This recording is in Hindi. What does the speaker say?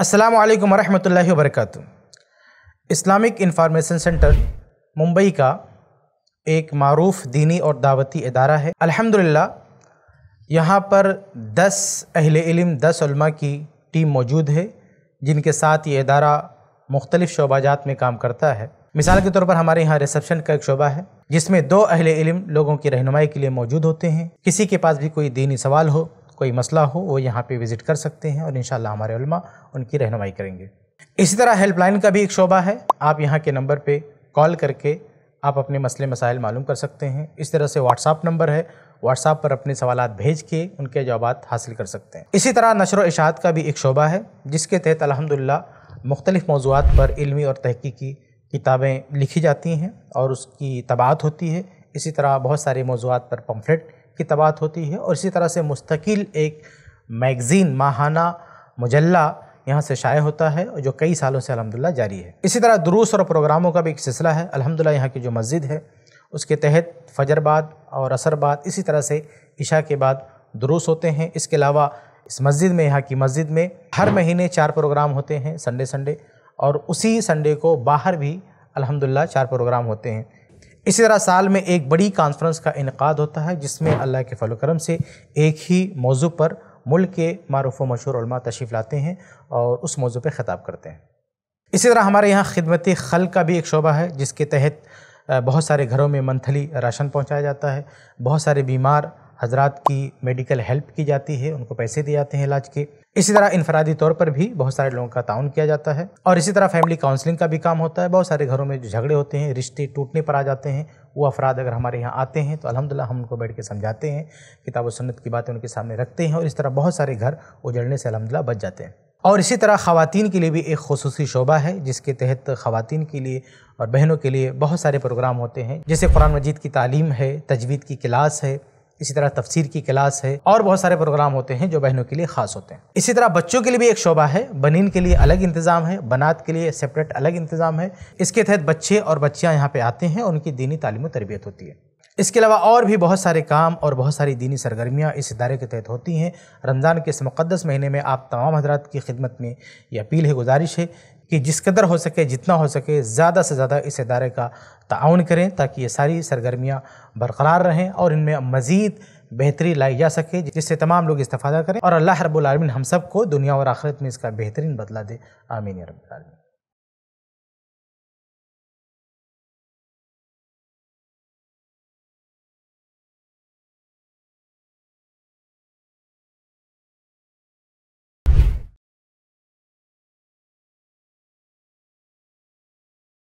असलकम वरहमल वर्क इस्लामिक इंफॉर्मेशन सेंटर मुंबई का एक मरूफ दीनी और दावती अदारा है अल्हम्दुलिल्लाह यहाँ पर 10 अहल इलम दस उलमा की टीम मौजूद है जिनके साथ ये अदारा मुख्तलिफ़ शोबाजात में काम करता है मिसाल के तौर पर हमारे यहाँ रिसेप्शन का एक शोबा है जिसमें दो अहल इल्म लोगों की रहनुमाई के लिए मौजूद होते हैं किसी के पास भी कोई दीनी सवाल हो कोई मसला हो वो यहाँ पे विज़िट कर सकते हैं और इन हमारे उलमा उनकी रहनमाई करेंगे इसी तरह हेल्पलाइन का भी एक शोबा है आप यहाँ के नंबर पर कॉल करके आप अपने मसले मसाइल मालूम कर सकते हैं इस तरह से व्हाट्सअप नंबर है व्हाट्सअप पर अपने सवाल भेज के उनके जवाब हासिल कर सकते हैं इसी तरह नशर इशात का भी एक शोबा है जिसके तहत अलहमदिल्ला मुख्तलिफ़ मौजूद पर इलमी और तहकीकी किताबें लिखी जाती हैं और उसकी तबात होती है इसी तरह बहुत सारे मौजूद पर पम्फलेट की तबात होती है और इसी तरह से मुस्तकिल एक मैगज़ीन माहाना मुजल्ला यहाँ से शाये होता है और जो कई सालों से अलहमदिल्ला जारी है इसी तरह दुरूस और प्रोग्रामों का भी एक सिलसिला है अलहमदिल्ला यहाँ की जो मस्जिद है उसके तहत फजर बाद और असर बाद इसी तरह से इशा के बाद दुरुस होते हैं इसके अलावा इस मस्जिद में यहाँ की मस्जिद में हर महीने चार प्रोग्राम होते हैं संडे संडे और उसी संडे को बाहर भी अलहमदिल्ला चार प्रोग्राम होते हैं इसी तरह साल में एक बड़ी कॉन्फ्रेंस का इनका होता है जिसमें अल्लाह के फलोक्रम से एक ही मौजू पर मुल्क के मरूफ मशहूर तशरीफ़ लाते हैं और उस मौजू पर ख़ताब करते हैं इसी तरह हमारे यहाँ खिदमत खल का भी एक शोबा है जिसके तहत बहुत सारे घरों में मंथली राशन पहुँचाया जाता है बहुत सारे बीमार हजरात की मेडिकल हेल्प की जाती है उनको पैसे दिए जाते हैं इलाज के इसी तरह इनफरादी तौर पर भी बहुत सारे लोगों का ताउन किया जाता है और इसी तरह फैमिली काउंसलिंग का भी काम होता है बहुत सारे घरों में जो झगड़े होते हैं रिश्ते टूटने पर आ जाते हैं वो अफराद अगर हमारे यहाँ आते हैं तो अलहमदिल्ला हम उनको बैठ के समझाते हैं किताब व सन्नत की बातें उनके सामने रखते हैं और इस तरह बहुत सारे घर उजड़ने से अलहमदिल्ला बच जाते हैं और इसी तरह ख़वातीन के लिए भी एक खसूसी शोबा है जिसके तहत ख़वातीन के लिए और बहनों के लिए बहुत सारे प्रोग्राम होते हैं जैसे कुरान मजीद की तालीम है तजवीद की क्लास है इसी तरह तफसीर की क्लास है और बहुत सारे प्रोग्राम होते हैं जो बहनों के लिए खास होते हैं इसी तरह बच्चों के लिए भी एक शोबा है बनीन के लिए अलग इंतजाम है बनात के लिए सेपरेट अलग इंतजाम है इसके तहत बच्चे और बच्चियाँ यहाँ पे आते हैं उनकी दीनी तालीम तरबियत होती है इसके अलावा और भी बहुत सारे काम और बहुत सारी दीनी सरगर्मियाँ इस इदारे के तहत होती हैं रमज़ान के इस मुक़दस महीने में आप तमाम हजरात की खिदमत में ये अपील है गुजारिश है कि जिस कदर हो सके जितना हो सके ज़्यादा से ज़्यादा इस इदारे का ताउन करें ताकि ये सारी सरगर्मियाँ बरकरार रहें और इनमें मज़ीद बेहतरी लाई जा सके जिससे तमाम लोग इस्ता करें और अल्लाह रब्बुल आलमीन हम सब को दुनिया और आखिरत में इसका बेहतरीन बदला दे आमीन रब्बुल आलमीन